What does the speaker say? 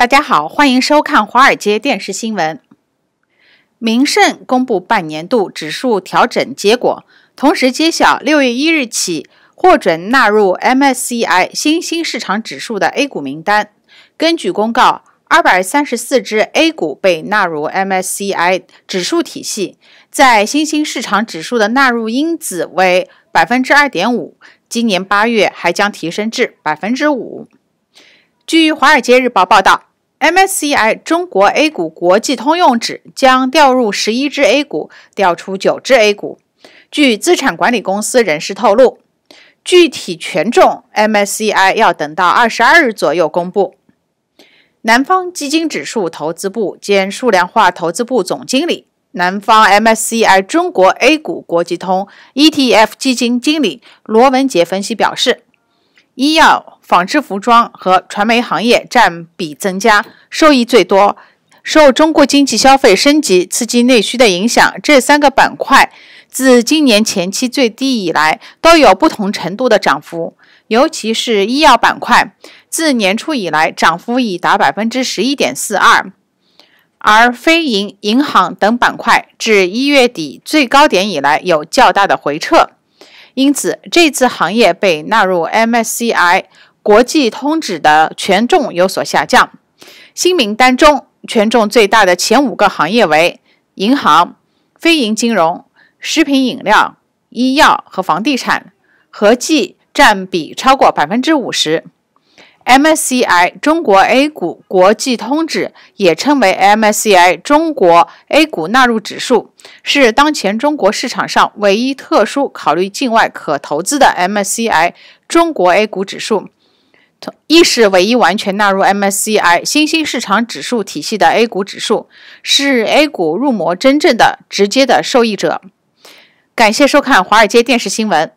大家好，欢迎收看华尔街电视新闻。明晟公布半年度指数调整结果，同时揭晓六月一日起获准纳入 MSCI 新兴市场指数的 A 股名单。根据公告，二百三十四只 A 股被纳入 MSCI 指数体系，在新兴市场指数的纳入因子为百分之二点五，今年八月还将提升至百分之五。据《华尔街日报》报道。MSCI 中国 A 股国际通用指将调入十一只 A 股，调出九只 A 股。据资产管理公司人士透露，具体权重 MSCI 要等到二十二日左右公布。南方基金指数投资部兼数量化投资部总经理、南方 MSCI 中国 A 股国际通 ETF 基金经理罗文杰分析表示。医药、纺织、服装和传媒行业占比增加，受益最多。受中国经济消费升级刺激内需的影响，这三个板块自今年前期最低以来都有不同程度的涨幅。尤其是医药板块，自年初以来涨幅已达百分之十一点四二，而非银银行等板块至一月底最高点以来有较大的回撤。因此，这次行业被纳入 MSCI 国际通指的权重有所下降。新名单中，权重最大的前五个行业为银行、非银金融、食品饮料、医药和房地产，合计占比超过百分之五十。MSCI 中国 A 股国际通指，也称为 MSCI 中国 A 股纳入指数，是当前中国市场上唯一特殊考虑境外可投资的 MSCI 中国 A 股指数。一是唯一完全纳入 MSCI 新兴市场指数体系的 A 股指数，是 A 股入魔真正的直接的受益者。感谢收看华尔街电视新闻。